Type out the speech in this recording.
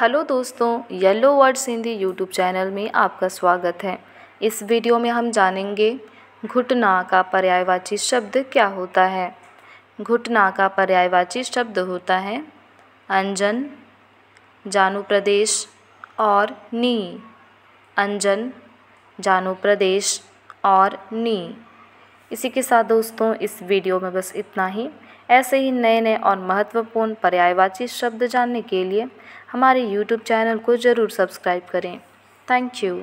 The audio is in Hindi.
हेलो दोस्तों yellow words Hindi YouTube channel में आपका स्वागत है इस वीडियो में हम जानेंगे घुटना का पर्यायवाची शब्द क्या होता है घुटना का पर्यायवाची शब्द होता है अंजन जानू प्रदेश और नी अंजन जानू प्रदेश और नी इसी के साथ दोस्तों इस वीडियो में बस इतना ही ऐसे ही नए नए और महत्वपूर्ण पर्यायवाची शब्द जानने के लिए हमारे यूट्यूब चैनल को ज़रूर सब्सक्राइब करें थैंक यू